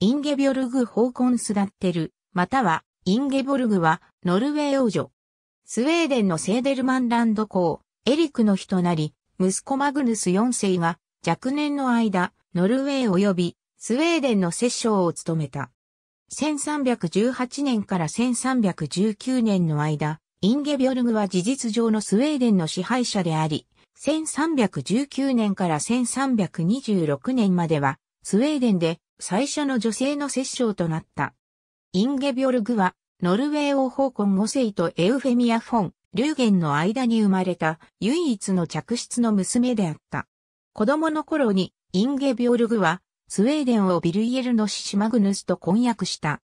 インゲビョルグ・ホーコンスダッテル、または、インゲボルグは、ノルウェー王女。スウェーデンのセーデルマンランド公、エリクの日となり、息子マグヌス4世が、若年の間、ノルウェー及び、スウェーデンの摂政を務めた。1318年から1319年の間、インゲビョルグは事実上のスウェーデンの支配者であり、1319年から1326年までは、スウェーデンで最初の女性の摂政となった。インゲビョルグは、ノルウェー王方根母世とエウフェミア・フォン、リューゲンの間に生まれた唯一の嫡出の娘であった。子供の頃にインゲビョルグはスウェーデンをビルイエルのシマグヌスと婚約した。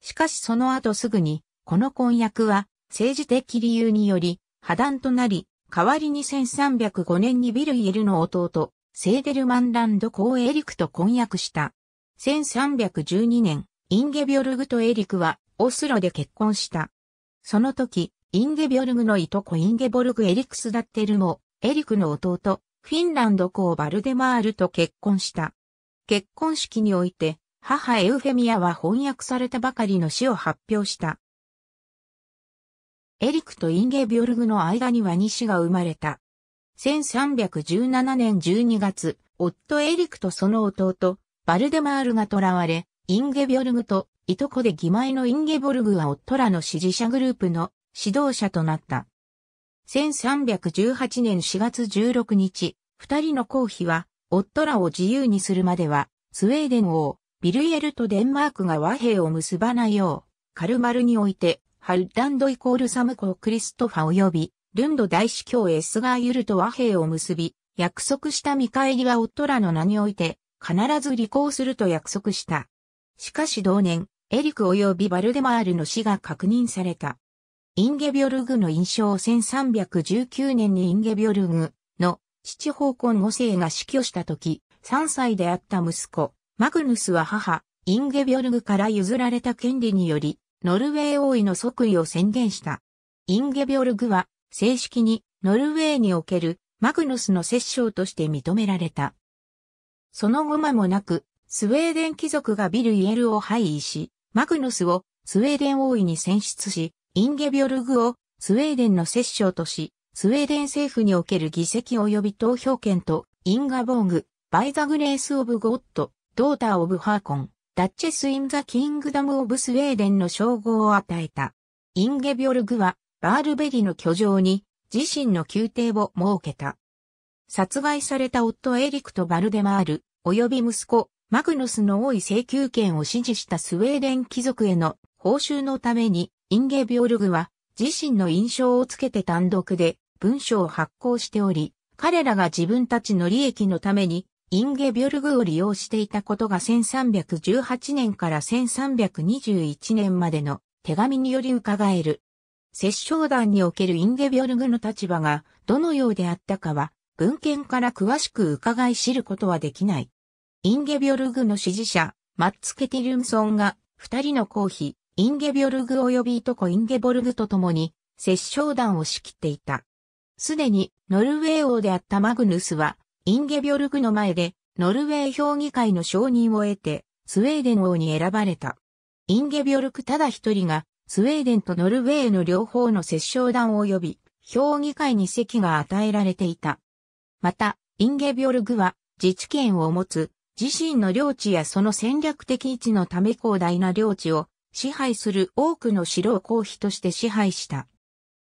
しかしその後すぐに、この婚約は政治的理由により破談となり、代わりに1305年にビルイエルの弟、セーデルマンランド公エリクと婚約した。1312年、インゲビョルグとエリクはオスロで結婚した。その時、インゲビョルグのいとこインゲボルグ・エリクスダッテルも、エリクの弟、フィンランド公バルデマールと結婚した。結婚式において、母エウフェミアは翻訳されたばかりの詩を発表した。エリクとインゲビョルグの間には2子が生まれた。1317年12月、夫エリクとその弟、バルデマールが囚われ、インゲビョルグと、いとこで義前のインゲボルグは夫らの支持者グループの指導者となった。1318年4月16日、二人の公妃は、夫らを自由にするまでは、スウェーデン王、ビルイエルとデンマークが和平を結ばないよう、カルマルにおいて、ハルダンドイコールサムコ・クリストファ及び、ルンド大司教エスガーユルと和平を結び、約束した見返りは夫らの名において、必ず履行すると約束した。しかし同年、エリク及びバルデマールの死が確認された。インゲビョルグの印象1319年にインゲビョルグの父方根五世が死去した時、3歳であった息子、マグヌスは母、インゲビョルグから譲られた権利により、ノルウェー王位の即位を宣言した。インゲビョルグは正式にノルウェーにおけるマグヌスの摂政として認められた。その後間もなく、スウェーデン貴族がビル・イエルを廃位し、マグヌスをスウェーデン王位に選出し、インゲビョルグをスウェーデンの摂政とし、スウェーデン政府における議席及び投票権と、インガボーグ、バイザグレース・オブ・ゴッド、ドーター・オブ・ハーコン、ダッチェス・イン・ザ・キングダム・オブ・スウェーデンの称号を与えた。インゲビョルグはバールベリの居城に自身の宮廷を設けた。殺害された夫エリクとバルデマール、及び息子、マグノスの多い請求権を支持したスウェーデン貴族への報酬のために、インゲビオルグは自身の印象をつけて単独で文書を発行しており、彼らが自分たちの利益のために、インゲビョルグを利用していたことが1318年から1321年までの手紙により伺える。摂政団におけるインゲビョルグの立場がどのようであったかは文献から詳しく伺い知ることはできない。インゲビョルグの支持者、マッツ・ケティルムソンが二人の公妃、インゲビョルグ及びいとこインゲボルグと共に摂政団を仕切っていた。すでにノルウェー王であったマグヌスはインゲビョルグの前でノルウェー評議会の承認を得てスウェーデン王に選ばれた。インゲビョルクただ一人がスウェーデンとノルウェーの両方の折衝団及び、評議会に席が与えられていた。また、インゲビョルグは、自治権を持つ、自身の領地やその戦略的位置のため広大な領地を支配する多くの城を公費として支配した。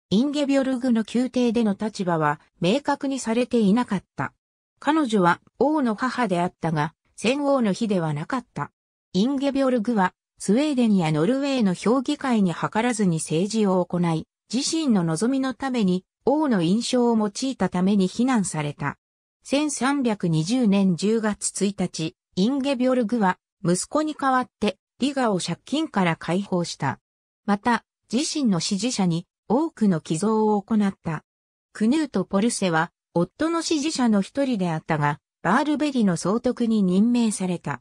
インゲビョルグの宮廷での立場は明確にされていなかった。彼女は王の母であったが、戦王の妃ではなかった。インゲビョルグはスウェーデンやノルウェーの評議会に図らずに政治を行い、自身の望みのために王の印象を用いたために非難された。1320年10月1日、インゲビョルグは息子に代わってリガを借金から解放した。また、自身の支持者に多くの寄贈を行った。クヌート・ポルセは夫の支持者の一人であったが、バールベリの総督に任命された。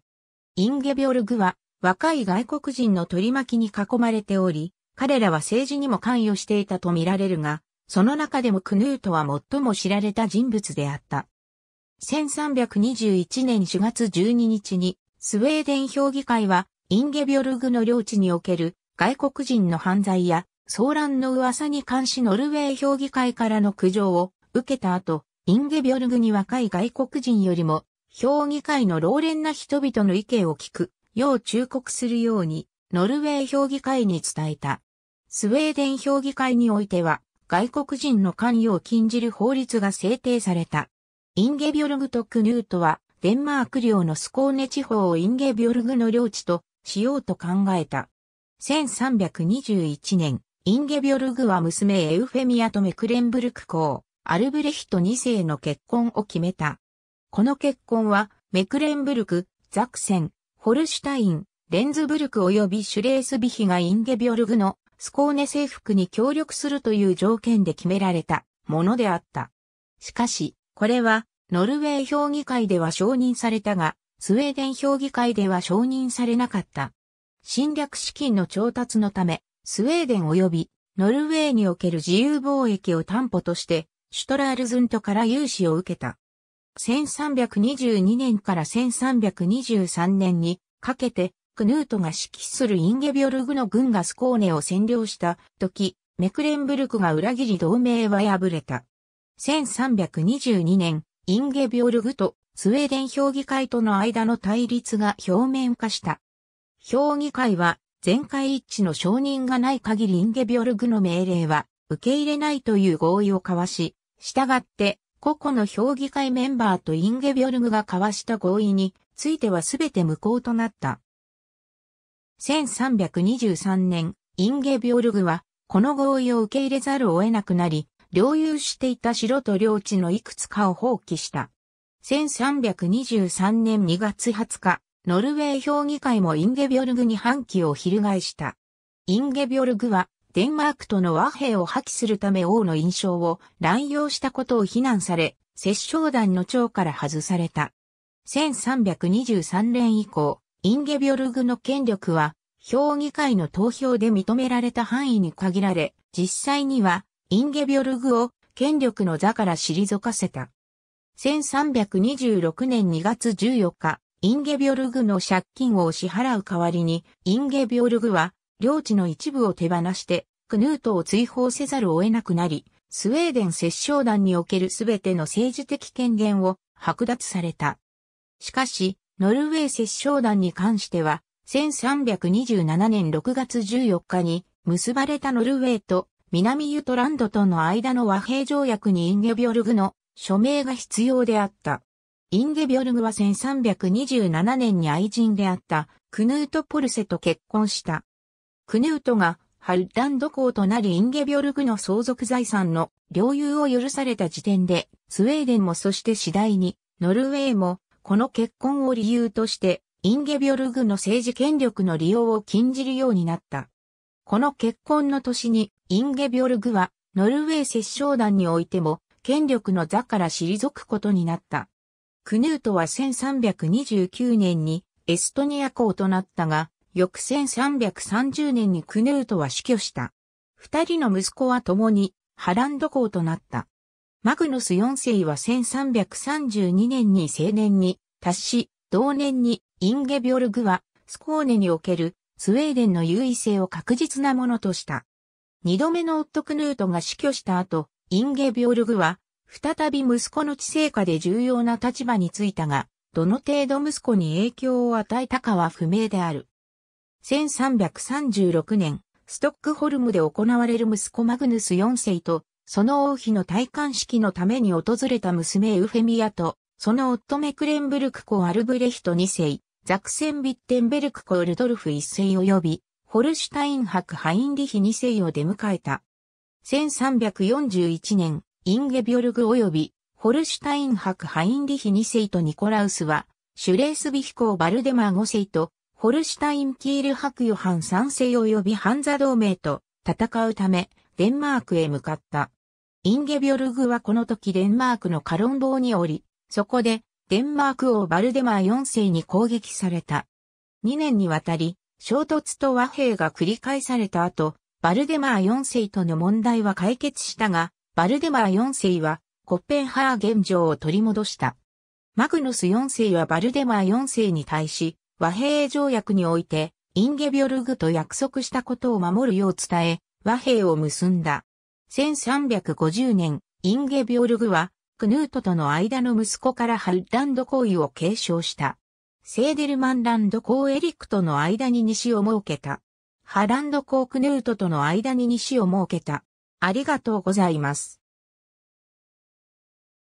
インゲビョルグは若い外国人の取り巻きに囲まれており、彼らは政治にも関与していたと見られるが、その中でもクヌートは最も知られた人物であった。1321年4月12日に、スウェーデン評議会は、インゲビョルグの領地における外国人の犯罪や、騒乱の噂に関しノルウェー評議会からの苦情を受けた後、インゲビョルグに若い外国人よりも、評議会の老練な人々の意見を聞く要忠告するように、ノルウェー評議会に伝えた。スウェーデン評議会においては、外国人の関与を禁じる法律が制定された。インゲビョルグとクヌートは、デンマーク領のスコーネ地方をインゲビョルグの領地としようと考えた。1321年、インゲビョルグは娘エウフェミアとメクレンブルク公、アルブレヒト2世の結婚を決めた。この結婚は、メクレンブルク、ザクセン、ホルシュタイン、レンズブルク及びシュレースビヒがインゲビョルグのスコーネ征服に協力するという条件で決められたものであった。しかし、これはノルウェー評議会では承認されたが、スウェーデン評議会では承認されなかった。侵略資金の調達のため、スウェーデン及びノルウェーにおける自由貿易を担保として、シュトラールズントから融資を受けた。1322年から1323年にかけて、クヌートが指揮するインゲビョルグの軍がスコーネを占領した時、メクレンブルクが裏切り同盟は敗れた。1322年、インゲビョルグとスウェーデン評議会との間の対立が表面化した。評議会は全会一致の承認がない限りインゲビョルグの命令は受け入れないという合意を交わし、従って個々の評議会メンバーとインゲビョルグが交わした合意についてはすべて無効となった。1323年、インゲビョルグは、この合意を受け入れざるを得なくなり、領有していた城と領地のいくつかを放棄した。1323年2月20日、ノルウェー評議会もインゲビョルグに反旗を翻した。インゲビョルグはデンマークとの和平を破棄するため王の印象を乱用したことを非難され、摂政団の長から外された。1323年以降、インゲビョルグの権力は、評議会の投票で認められた範囲に限られ、実際には、インゲビョルグを権力の座から退かせた。1326年2月14日、インゲビョルグの借金を支払う代わりに、インゲビョルグは領地の一部を手放して、クヌートを追放せざるを得なくなり、スウェーデン摂政団におけるすべての政治的権限を剥奪された。しかし、ノルウェー摂政団に関しては、1327年6月14日に結ばれたノルウェーと南ユトランドとの間の和平条約にインゲビョルグの署名が必要であった。インゲビョルグは1327年に愛人であったクヌート・ポルセと結婚した。クヌートがハルダンド公となりインゲビョルグの相続財産の領有を許された時点で、スウェーデンもそして次第に、ノルウェーも、この結婚を理由として、インゲビョルグの政治権力の利用を禁じるようになった。この結婚の年に、インゲビョルグは、ノルウェー摂政団においても、権力の座から退くことになった。クヌートは1329年にエストニア公となったが、翌1330年にクヌートは死去した。二人の息子は共にハランド公となった。マグノス4世は1332年に青年に達し、同年にインゲビョルグはスコーネにおけるスウェーデンの優位性を確実なものとした。二度目の夫クヌートが死去した後、インゲビョルグは再び息子の知性下で重要な立場についたが、どの程度息子に影響を与えたかは不明である。1336年、ストックホルムで行われる息子マグヌス4世と、その王妃の戴冠式のために訪れた娘ウフェミアと、その夫メクレンブルク公アルブレヒト2世、ザクセンビッテンベルク公ルドルフ1世及び、ホルシュタイン伯ハインリヒ2世を出迎えた。1341年、インゲビョルグ及び、ホルシュタイン伯ハインリヒ2世とニコラウスは、シュレースビヒーバルデマー5世と、ホルシュタイン・キールクヨハン三世及びハンザ同盟と戦うため、デンマークへ向かった。インゲビョルグはこの時デンマークのカロンウにおり、そこでデンマーク王バルデマー4世に攻撃された。2年にわたり、衝突と和平が繰り返された後、バルデマー4世との問題は解決したが、バルデマー4世はコッペンハーゲン城を取り戻した。マグノス4世はバルデマー4世に対し、和平条約において、インゲビョルグと約束したことを守るよう伝え、和平を結んだ。1350年、インゲビョルグは、クヌートとの間の息子からハルランド行為を継承した。セーデルマンランド公エリックとの間に西を設けた。ハランド公クヌートとの間に西を設けた。ありがとうございます。